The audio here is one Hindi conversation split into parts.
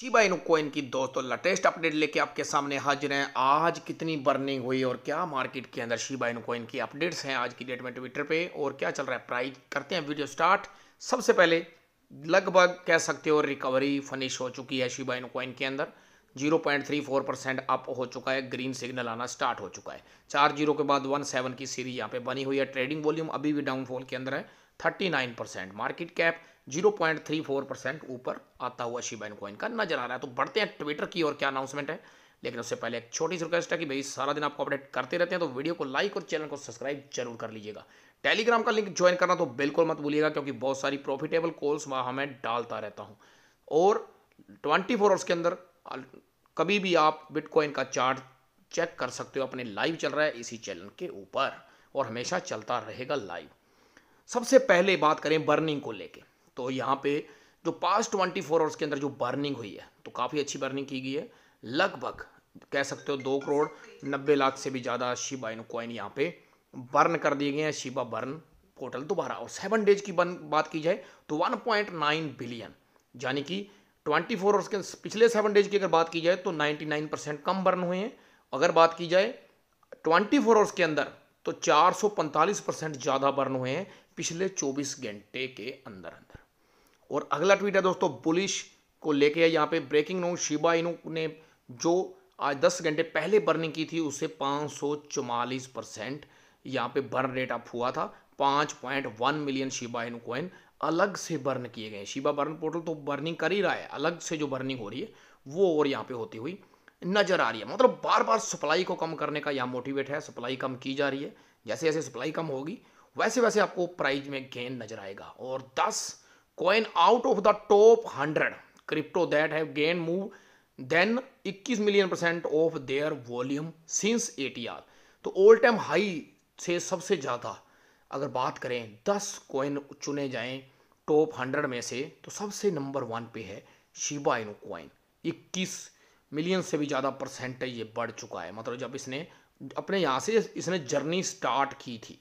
चीबा इनु कोइन की दोस्तों लेटेस्ट अपडेट लेके आपके सामने हाजिर हैं आज कितनी बर्निंग हुई और क्या मार्केट के अंदर शीबा इनु कोइन की अपडेट्स हैं आज की डेट में ट्विटर पे और क्या चल रहा है प्राइस करते हैं वीडियो स्टार्ट सबसे पहले लगभग कह सकते हो रिकवरी फनिश हो चुकी है शीबा इनु कोइन के अंदर 0.34 परसेंट अप हो चुका है ग्रीन सिग्नल आना स्टार्ट हो चुका है चार जीरो के बाद वन सेवन की सीरीज यहाँ पे बनी हुई है ट्रेडिंग वॉल्यूम अभी भी डाउनफॉल के अंदर है 39 परसेंट मार्केट कैप 0.34 परसेंट ऊपर आता हुआ शिबाइन कॉइन का नजर आ रहा है तो बढ़ते हैं ट्विटर की और क्या अनाउंसमेंट है लेकिन उससे पहले एक छोटी सी रिक्वेस्ट है कि भाई सारा दिन आपको अपडेट करते रहते हैं तो वीडियो को लाइक और चैनल को सब्सक्राइब जरूर कर लीजिएगा टेलीग्राम का लिंक ज्वाइन करना तो बिल्कुल मत भूलिएगा क्योंकि बहुत सारी प्रॉफिटेबल कॉल्स वहां मैं डालता रहता हूँ और ट्वेंटी फोर आवर्स के अंदर कभी भी आप बिटकॉइन का चार्ट चेक कर सकते हो अपने लाइव चल रहा है इसी चैनल के ऊपर और हमेशा चलता रहेगा लाइव सबसे पहले बात करें बर्निंग को लेके तो यहाँ पे जो पास्ट ट्वेंटी फोर आवर्स के अंदर जो बर्निंग हुई है तो काफ़ी अच्छी बर्निंग की गई है लगभग कह सकते हो दो करोड़ नब्बे लाख से भी ज़्यादा शिबा इन कॉइन यहाँ पे बर्न कर दिए गए हैं शिबा बर्न पोर्टल दोबारा और सेवन डेज की बन बात की जाए तो वन पॉइंट नाइन बिलियन यानी कि ट्वेंटी फोर आवर्स के पिछले सेवन डेज की अगर बात की जाए तो नाइन परसेंट कम बर्न हुए हैं अगर बात की जाए ट्वेंटी फोर आवर्स के अंदर तो 445 परसेंट ज़्यादा बर्न हुए हैं पिछले 24 घंटे के अंदर अंदर और अगला ट्वीट है दोस्तों बुलिश को लेके है यहाँ पे ब्रेकिंग नो शिबा इनू ने जो आज 10 घंटे पहले बर्निंग की थी उससे पाँच परसेंट यहाँ पे बर्न रेट अप हुआ था 5.1 मिलियन शिबा इनू कोइन अलग से बर्न किए गए शिबा बर्न पोर्टल तो बर्निंग कर ही रहा है अलग से जो बर्निंग हो रही है वो और यहाँ पे होती हुई नज़र आ रही है मतलब बार बार सप्लाई को कम करने का यहाँ मोटिवेट है सप्लाई कम की जा रही है जैसे जैसे सप्लाई कम होगी वैसे वैसे आपको प्राइज में गेन नजर आएगा और दस coin out of the top hundred crypto that have gain move than 21 million percent of their volume since a to all time high से सबसे ज़्यादा अगर बात करें 10 कॉइन चुने जाएं टॉप 100 में से तो सबसे नंबर वन पे है शिबा इनो कॉइन मिलियन से भी ज़्यादा परसेंटेज ये बढ़ चुका है मतलब जब इसने अपने यहाँ से इसने जर्नी स्टार्ट की थी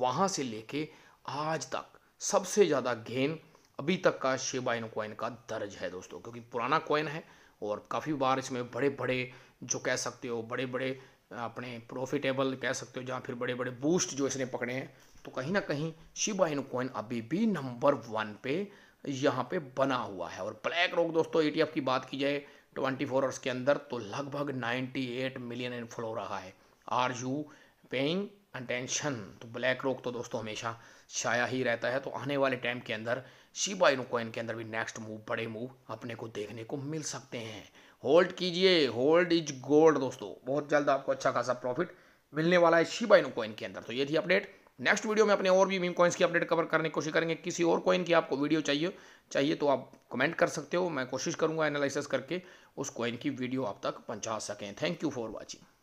वहाँ से लेके आज तक सबसे ज़्यादा गेन अभी तक का शेबाइन कॉइन का दर्ज है दोस्तों क्योंकि पुराना कॉइन है और काफ़ी बार इसमें बड़े बड़े जो कह सकते हो बड़े बड़े अपने प्रॉफिटेबल कह सकते हो जहाँ फिर बड़े बड़े बूस्ट जो इसने पकड़े हैं तो कहीं ना कहीं शिबा इनु कॉइन अभी भी नंबर वन पे यहाँ पे बना हुआ है और ब्लैक रॉक दोस्तों ईटीएफ की बात की जाए ट्वेंटी फोर आवर्स के अंदर तो लगभग नाइन्टी एट मिलियन इनफ्लो रहा है आर यू पेइंग अटेंशन तो ब्लैक रॉक तो दोस्तों हमेशा छाया ही रहता है तो आने वाले टाइम के अंदर शिबा इनो कॉइन के अंदर भी नेक्स्ट मूव बड़े मूव अपने को देखने को मिल सकते हैं होल्ड कीजिए होल्ड इज गोल्ड दोस्तों बहुत जल्द आपको अच्छा खासा प्रॉफिट मिलने वाला है शिबा इनो कॉइन के अंदर तो ये थी अपडेट नेक्स्ट वीडियो में अपने और भी मीम कॉइन्स की अपडेट कवर करने की कोशिश करेंगे किसी और कॉइन की आपको वीडियो चाहिए चाहिए तो आप कमेंट कर सकते हो मैं कोशिश करूंगा एनालिसिस करके उस कॉइन की वीडियो आप तक पहुँचा सकें थैंक यू फॉर वॉचिंग